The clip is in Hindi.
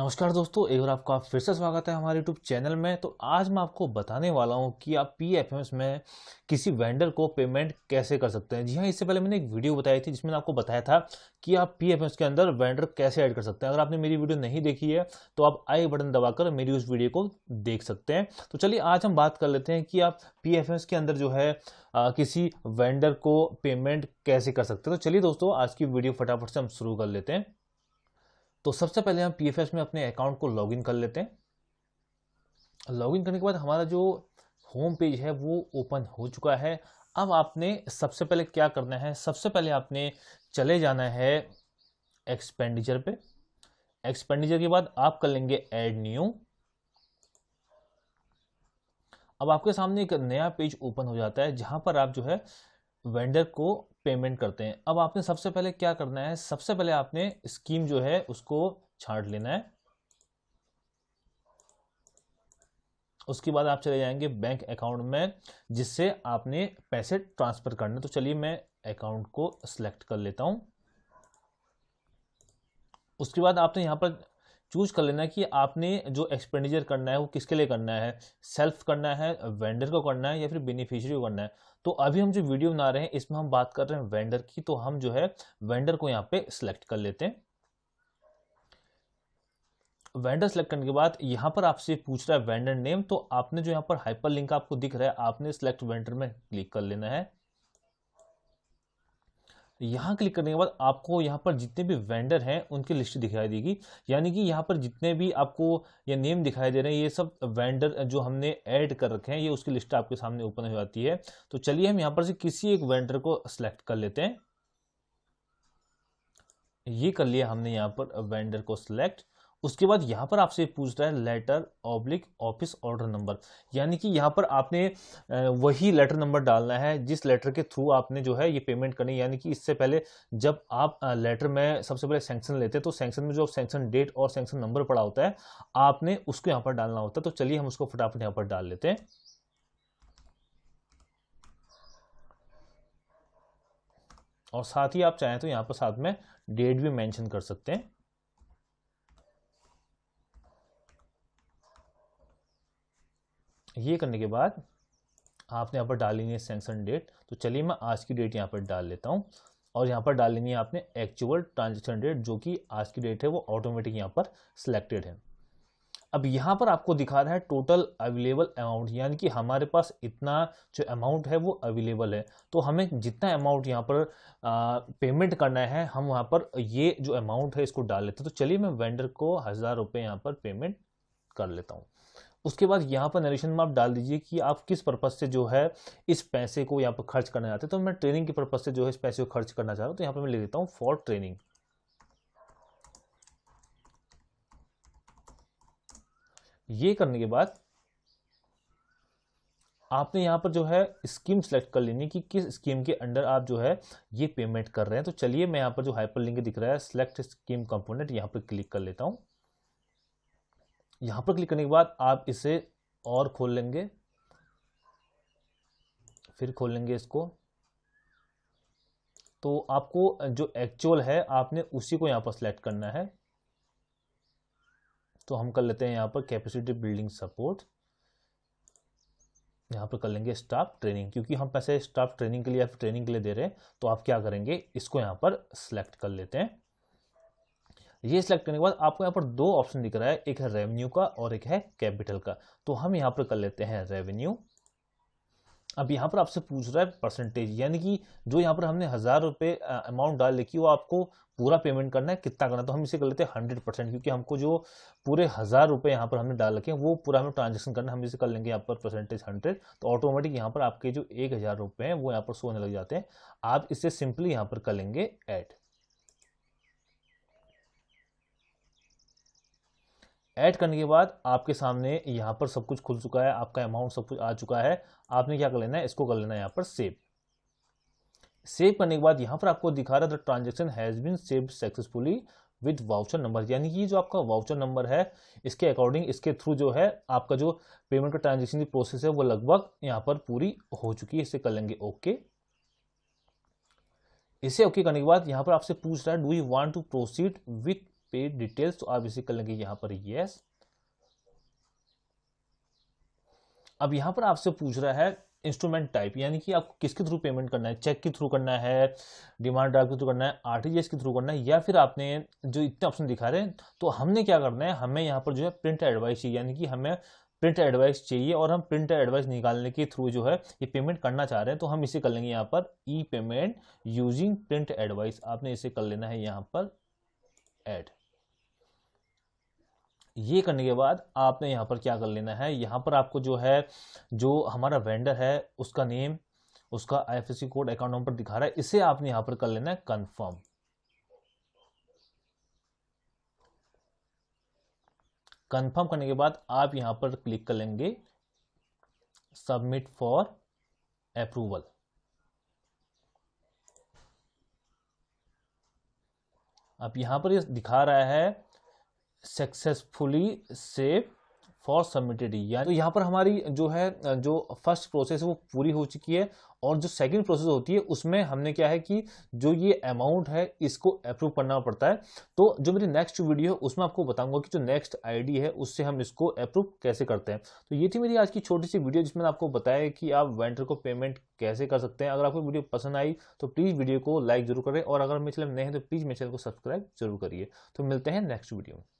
नमस्कार दोस्तों एक बार आपका फिर से स्वागत है हमारे यूट्यूब चैनल में तो आज मैं आपको बताने वाला हूं कि आप पी एफ एस में किसी वेंडर को पेमेंट कैसे कर सकते हैं जी हाँ इससे पहले मैंने एक वीडियो बताई थी जिसमें आपको बताया था कि आप पी एफ एम्स के अंदर वेंडर कैसे ऐड कर सकते हैं अगर आपने मेरी वीडियो नहीं देखी है तो आप आई बटन दबाकर मेरी उस वीडियो को देख सकते हैं तो चलिए आज हम बात कर लेते हैं कि आप पी एफ एस के अंदर जो है आ, किसी वेंडर को पेमेंट कैसे कर सकते हैं तो चलिए दोस्तों आज की वीडियो फटाफट से हम शुरू कर लेते हैं तो सबसे पहले हम पी में अपने अकाउंट को लॉगिन कर लेते हैं लॉगिन करने के बाद हमारा जो होम पेज है वो ओपन हो चुका है अब आपने सबसे पहले क्या करना है सबसे पहले आपने चले जाना है एक्सपेंडिचर पे एक्सपेंडिचर के बाद आप कर लेंगे एड न्यू अब आपके सामने एक नया पेज ओपन हो जाता है जहां पर आप जो है वेंडर को पेमेंट करते हैं अब आपने सबसे पहले क्या करना है सबसे पहले आपने स्कीम जो है उसको छाट लेना है उसके बाद आप चले जाएंगे बैंक अकाउंट में जिससे आपने पैसे ट्रांसफ़र करने तो चलिए मैं अकाउंट को सिलेक्ट कर लेता हूं उसके बाद आपने यहां पर चूज़ कर लेना कि आपने जो एक्सपेंडिचर करना है वो किसके लिए करना है सेल्फ करना है वेंडर को करना है या फिर बेनिफिशियरी को करना है तो अभी हम जो वीडियो बना रहे हैं इसमें हम बात कर रहे हैं वेंडर की तो हम जो है वेंडर को यहाँ पे सिलेक्ट कर लेते हैं वेंडर सेलेक्ट करने के बाद यहाँ पर आपसे पूछ रहा है वेंडर नेम तो आपने जो यहाँ पर हाइपर लिंक आपको दिख रहा है आपने सेलेक्ट वेंडर में क्लिक कर लेना है यहाँ क्लिक करने के बाद आपको यहाँ पर जितने भी वेंडर हैं उनकी लिस्ट दिखाई देगी यानी कि यहाँ पर जितने भी आपको ये नेम दिखाई दे रहे हैं ये सब वेंडर जो हमने ऐड कर रखे हैं ये उसकी लिस्ट आपके सामने ओपन हो जाती है तो चलिए हम यहाँ पर से किसी एक वेंडर को सिलेक्ट कर लेते हैं ये कर लिया हमने यहाँ पर वेंडर को सिलेक्ट उसके बाद यहाँ पर आपसे पूछ रहा है letter oblique office order number यानी कि यहाँ पर आपने वही लेटर नंबर डालना है जिस लेटर के थ्रू आपने जो है ये पेमेंट करनी यानी कि इससे पहले जब आप लेटर में सबसे पहले सेंक्शन लेते हैं तो सेंक्शन में जो सेंक्शन डेट और सेंक्शन नंबर पड़ा होता है आपने उसको यहाँ पर डालना होता है तो चलिए हम उसको फटाफट यहाँ पर डाल लेते हैं और साथ ही आप चाहें तो यहाँ पर साथ में डेट भी मेंशन कर सकते हैं ये करने के बाद आपने यहाँ पर है सेंक्शन डेट तो चलिए मैं आज की डेट यहाँ पर डाल लेता हूँ और यहाँ पर डाल लेंगे आपने एक्चुअल ट्रांजेक्शन डेट जो कि आज की डेट है वो ऑटोमेटिक यहाँ पर सिलेक्टेड है अब यहाँ पर आपको दिखा रहा है टोटल अवेलेबल अमाउंट यानी कि हमारे पास इतना जो अमाउंट है वो अवेलेबल है तो हमें जितना अमाउंट यहाँ पर पेमेंट करना है हम वहाँ पर ये जो अमाउंट है इसको डाल लेते हैं तो चलिए मैं वेंडर को हज़ार रुपये यहाँ पर पेमेंट कर लेता हूँ उसके बाद यहाँ पर नरेशन में आप डाल दीजिए कि आप किस पर्पज़ से जो है इस पैसे को यहाँ पर खर्च करना चाहते हैं तो मैं ट्रेनिंग के पर्पज़ से जो है इस पैसे को खर्च करना चाह रहा हूँ तो यहाँ पर मैं ले लेता हूँ फॉर ट्रेनिंग ये करने के बाद आपने यहाँ पर जो है स्कीम सेलेक्ट कर लेनी कि किस स्कीम के अंडर आप जो है ये पेमेंट कर रहे हैं तो चलिए मैं यहाँ पर जो हाइपर लिंक दिख रहा है सिलेक्ट स्कीम कंपोनेंट यहाँ पर क्लिक कर लेता हूँ यहां पर क्लिक करने के बाद आप इसे और खोल लेंगे फिर खोल लेंगे इसको तो आपको जो एक्चुअल है आपने उसी को यहां पर सिलेक्ट करना है तो हम कर लेते हैं यहां पर कैपेसिटी बिल्डिंग सपोर्ट यहां पर कर लेंगे स्टाफ ट्रेनिंग क्योंकि हम पैसे स्टाफ ट्रेनिंग के लिए या फिर ट्रेनिंग के लिए दे रहे हैं तो आप क्या करेंगे इसको यहां पर सिलेक्ट कर लेते हैं ये सिलेक्ट करने के बाद आपको यहाँ पर दो ऑप्शन दिख रहा है एक है रेवेन्यू का और एक है कैपिटल का तो हम यहाँ पर कर लेते हैं रेवेन्यू अब यहाँ पर आपसे पूछ रहा है परसेंटेज यानी कि जो यहाँ पर हमने हज़ार रुपये अमाउंट डाल रखी वो आपको पूरा पेमेंट करना है कितना करना है तो हम इसे कर लेते हैं हंड्रेड परसेंट क्योंकि हमको जो पूरे हज़ार रुपये यहाँ पर हमने डाल रखे हैं वो पूरा हमें ट्रांजेक्शन करना है हम इसे कर लेंगे यहाँ पर परसेंटेज हंड्रेड तो ऑटोमेटिक यहाँ पर आपके जो एक हज़ार रुपए हैं वो यहाँ पर सोने लग जाते हैं आप इसे सिंपली यहाँ पर कर लेंगे एड ऐड करने के बाद आपके सामने यहाँ पर सब कुछ खुल चुका है आपका अमाउंट सब कुछ आ चुका है आपने क्या कर लेना है इसको कर लेना है यहाँ पर सेव सेव करने के बाद यहाँ पर आपको दिखा रहा था transaction has been saved successfully with voucher number यानी कि जो आपका वाउचर नंबर है इसके अकॉर्डिंग इसके थ्रू जो है आपका जो पेमेंट का ट्रांजेक्शन की प्रोसेस है वो लगभग यहाँ पर पूरी हो चुकी है इसे कर लेंगे ओके इसे ओके करने के बाद यहाँ पर आपसे पूछ रहा है do you want to proceed with paid details तो आप इसे कर लेंगे यहाँ पर यस अब यहाँ पर आपसे पूछ रहा है इंस्ट्रूमेंट टाइप यानी कि आपको किसके थ्रू पेमेंट करना है चेक के थ्रू करना है डिमांड ड्राफ्ट के थ्रू करना है आरटीजीएस के थ्रू करना है या फिर आपने जो इतने ऑप्शन दिखा रहे हैं तो हमने क्या करना है हमें यहाँ पर जो है प्रिंट एडवाइस चाहिए यानी कि हमें प्रिंट एडवाइस चाहिए और हम प्रिंट एडवाइस निकालने के थ्रू जो है ये पेमेंट करना चाह रहे हैं तो हम इसे कर लेंगे यहाँ पर E payment using print advice आपने इसे कर लेना है यहाँ पर एड ये करने के बाद आपने यहाँ पर क्या कर लेना है यहाँ पर आपको जो है जो हमारा वेंडर है उसका नेम उसका आई कोड अकाउंट नंबर दिखा रहा है इसे आपने यहाँ पर कर लेना है कन्फर्म कंफर्म करने के बाद आप यहाँ पर क्लिक कर लेंगे सबमिट फॉर अप्रूवल अब यहां पर ये दिखा रहा है सक्सेसफुली सेव फॉर सबमिटेड यानी तो यहाँ पर हमारी जो है जो फर्स्ट प्रोसेस है वो पूरी हो चुकी है और जो सेकंड प्रोसेस होती है उसमें हमने क्या है कि जो ये अमाउंट है इसको अप्रूव करना पड़ता है तो जो मेरी नेक्स्ट वीडियो है उसमें आपको बताऊंगा कि जो नेक्स्ट आईडी है उससे हम इसको अप्रूव कैसे करते हैं तो ये थी मेरी आज की छोटी सी वीडियो जिसमें आपको बताया कि आप वेंटर को पेमेंट कैसे कर सकते हैं अगर आपको वीडियो पसंद आई तो प्लीज़ वीडियो को लाइक जरूर करें और अगर मेरे चैनल नए हैं तो प्लीज़ मेरे चैनल को सब्सक्राइब जरूर करिए तो मिलते हैं नेक्स्ट वीडियो में